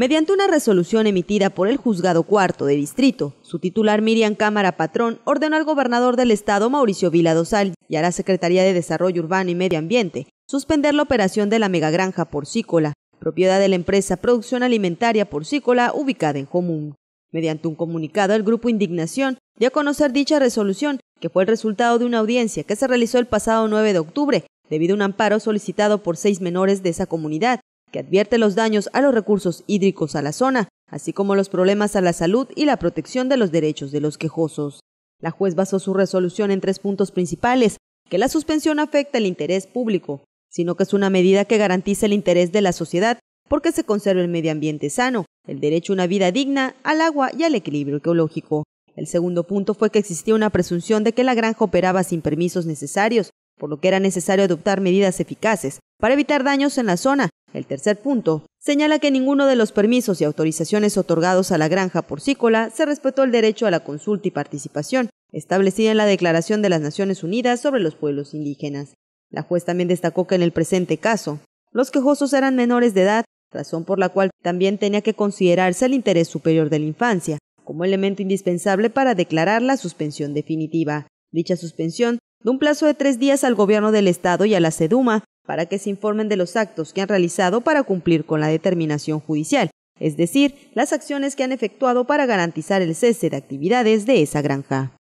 Mediante una resolución emitida por el Juzgado Cuarto de Distrito, su titular Miriam Cámara Patrón ordenó al gobernador del estado Mauricio Vila Dosal y a la Secretaría de Desarrollo Urbano y Medio Ambiente suspender la operación de la megagranja porcícola, propiedad de la empresa Producción Alimentaria Porcícola ubicada en Común. Mediante un comunicado, el grupo Indignación dio a conocer dicha resolución, que fue el resultado de una audiencia que se realizó el pasado 9 de octubre debido a un amparo solicitado por seis menores de esa comunidad, que advierte los daños a los recursos hídricos a la zona, así como los problemas a la salud y la protección de los derechos de los quejosos. La juez basó su resolución en tres puntos principales, que la suspensión afecta el interés público, sino que es una medida que garantiza el interés de la sociedad porque se conserva el medio ambiente sano, el derecho a una vida digna, al agua y al equilibrio ecológico. El segundo punto fue que existía una presunción de que la granja operaba sin permisos necesarios, por lo que era necesario adoptar medidas eficaces para evitar daños en la zona el tercer punto señala que ninguno de los permisos y autorizaciones otorgados a la granja porcícola se respetó el derecho a la consulta y participación establecida en la Declaración de las Naciones Unidas sobre los Pueblos Indígenas. La juez también destacó que en el presente caso, los quejosos eran menores de edad, razón por la cual también tenía que considerarse el interés superior de la infancia como elemento indispensable para declarar la suspensión definitiva. Dicha suspensión de un plazo de tres días al gobierno del Estado y a la SEDUMA para que se informen de los actos que han realizado para cumplir con la determinación judicial, es decir, las acciones que han efectuado para garantizar el cese de actividades de esa granja.